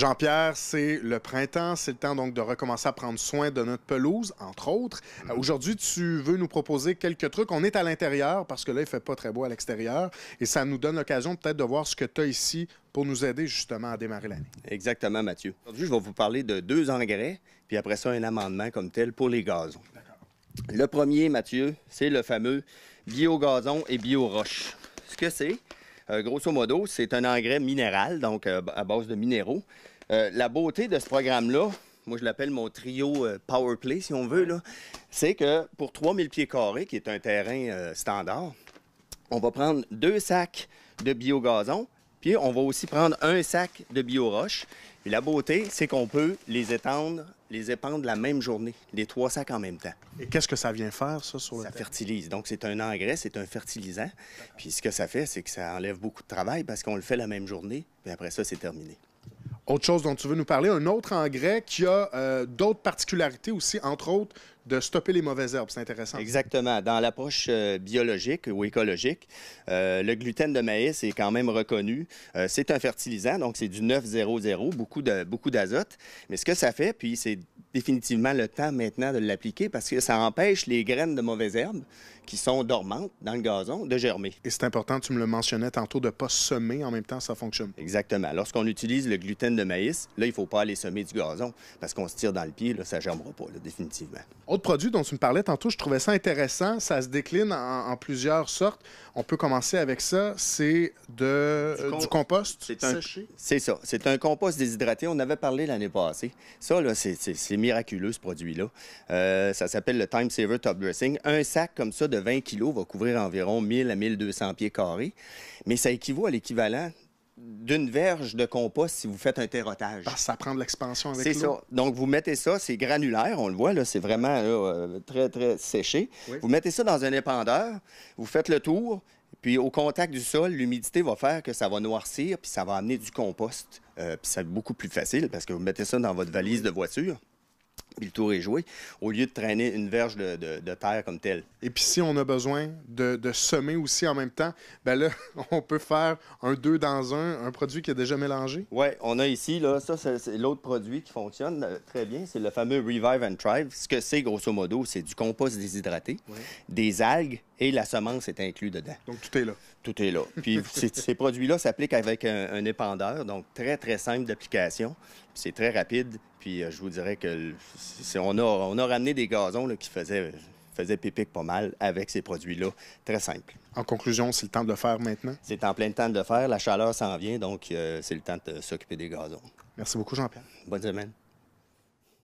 Jean-Pierre, c'est le printemps, c'est le temps donc de recommencer à prendre soin de notre pelouse, entre autres. Euh, mm. Aujourd'hui, tu veux nous proposer quelques trucs. On est à l'intérieur parce que là, il fait pas très beau à l'extérieur et ça nous donne l'occasion peut-être de voir ce que tu as ici pour nous aider justement à démarrer l'année. Exactement, Mathieu. Aujourd'hui, je vais vous parler de deux engrais, puis après ça, un amendement comme tel pour les gazons. Le premier, Mathieu, c'est le fameux biogazon et bio-roche. Ce que c'est, euh, grosso modo, c'est un engrais minéral, donc euh, à base de minéraux, euh, la beauté de ce programme-là, moi je l'appelle mon trio euh, Power Play, si on veut, c'est que pour 3000 pieds carrés, qui est un terrain euh, standard, on va prendre deux sacs de biogazon, puis on va aussi prendre un sac de bioroche. Et la beauté, c'est qu'on peut les étendre, les épandre la même journée, les trois sacs en même temps. Et qu'est-ce que ça vient faire, ça, sur le Ça fertilise. Donc, c'est un engrais, c'est un fertilisant. Puis ce que ça fait, c'est que ça enlève beaucoup de travail parce qu'on le fait la même journée, puis après ça, c'est terminé. Autre chose dont tu veux nous parler, un autre engrais qui a euh, d'autres particularités aussi, entre autres, de stopper les mauvaises herbes. C'est intéressant. Exactement. Dans l'approche euh, biologique ou écologique, euh, le gluten de maïs est quand même reconnu. c'est un fertilisant, donc c'est du 9 beaucoup, de, beaucoup d'azote. Mais ce que ça fait, puis c'est définitivement le temps maintenant de l'appliquer parce que ça empêche les graines de mauvaises herbes qui sont dormantes dans le gazon de germer. Et c'est important, tu me le mentionnais tantôt, de ne pas semer en même temps, ça fonctionne. Exactement. Lorsqu'on utilise le gluten de maïs, là, il ne faut pas aller semer du gazon parce qu'on se tire dans le pied, là, ça ne germera pas, définitivement. Autre produit dont tu me parlais tantôt, je trouvais ça intéressant, ça se décline en, plusieurs sortes. On peut commencer avec ça, c'est de, du, euh, compost. C'est ça. C'est un compost déshydraté, on avait parlé l'année passée. Ça, là, c'est miraculeux, ce produit-là. Euh, ça s'appelle le Time Saver Top Dressing. Un sac comme ça de 20 kilos va couvrir environ 1000 à 1200 pieds carrés, mais ça équivaut à l'équivalent d'une verge de compost si vous faites un terrotage. Ah, ça prend de l'expansion avec C'est ça. Donc, vous mettez ça, c'est granulaire, on le voit, là, c'est vraiment euh, très, très séché. Vous mettez ça dans un épandeur, vous faites le tour, puis au contact du sol, l'humidité va faire que ça va noircir, puis ça va amener du compost. Euh, puis c'est beaucoup plus facile parce que vous mettez ça dans votre valise de voiture puis le tour est joué, au lieu de traîner une verge de, terre comme telle. Et puis si on a besoin de, semer aussi en même temps, ben là, on peut faire un deux dans un, un produit qui est déjà mélangé. Oui, on a ici, là, ça, c'est l'autre produit qui fonctionne euh, très bien, c'est le fameux Revive and Thrive. Ce que c'est, grosso modo, c'est du compost déshydraté, des algues et la semence est inclue dedans. Donc tout est là. Tout est là. Puis ces produits-là s'appliquent avec un, épandeur, donc très, très simple d'application. C'est très rapide, puis euh, je vous dirais que on, a, on ramené des gazons qui faisaient, faisaient pas mal avec ces produits-là. Très simple. En conclusion, c'est le temps de le faire maintenant? C'est en plein temps de le faire. La chaleur s'en vient, donc euh, c'est le temps de s'occuper des gazons. Merci beaucoup, Jean-Pierre. Bonne semaine.